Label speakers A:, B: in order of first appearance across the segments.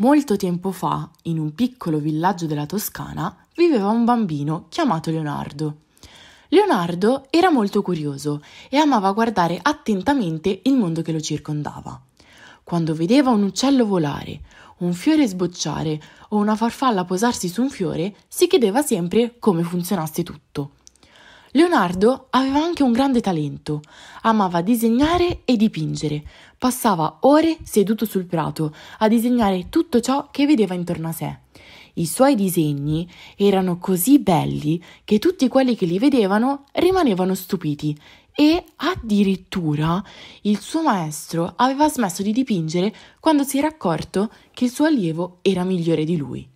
A: Molto tempo fa, in un piccolo villaggio della Toscana, viveva un bambino chiamato Leonardo. Leonardo era molto curioso e amava guardare attentamente il mondo che lo circondava. Quando vedeva un uccello volare, un fiore sbocciare o una farfalla posarsi su un fiore, si chiedeva sempre come funzionasse tutto. Leonardo aveva anche un grande talento. Amava disegnare e dipingere. Passava ore seduto sul prato a disegnare tutto ciò che vedeva intorno a sé. I suoi disegni erano così belli che tutti quelli che li vedevano rimanevano stupiti e addirittura il suo maestro aveva smesso di dipingere quando si era accorto che il suo allievo era migliore di lui.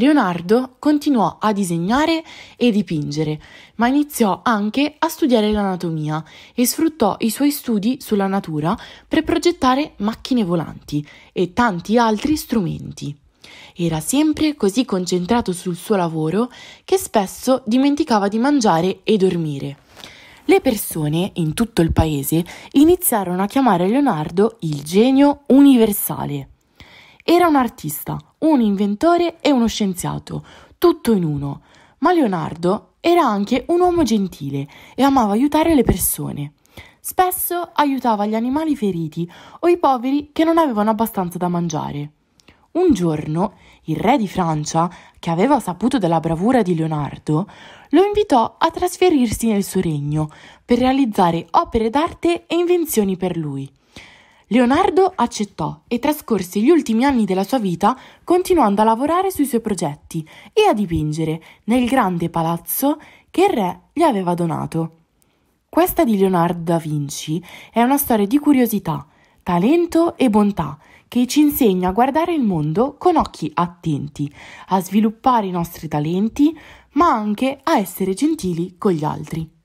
A: Leonardo continuò a disegnare e dipingere, ma iniziò anche a studiare l'anatomia e sfruttò i suoi studi sulla natura per progettare macchine volanti e tanti altri strumenti. Era sempre così concentrato sul suo lavoro che spesso dimenticava di mangiare e dormire. Le persone in tutto il paese iniziarono a chiamare Leonardo il genio universale. Era un artista, un inventore e uno scienziato, tutto in uno. Ma Leonardo era anche un uomo gentile e amava aiutare le persone. Spesso aiutava gli animali feriti o i poveri che non avevano abbastanza da mangiare. Un giorno il re di Francia, che aveva saputo della bravura di Leonardo, lo invitò a trasferirsi nel suo regno per realizzare opere d'arte e invenzioni per lui. Leonardo accettò e trascorse gli ultimi anni della sua vita continuando a lavorare sui suoi progetti e a dipingere nel grande palazzo che il re gli aveva donato. Questa di Leonardo da Vinci è una storia di curiosità, talento e bontà che ci insegna a guardare il mondo con occhi attenti, a sviluppare i nostri talenti, ma anche a essere gentili con gli altri.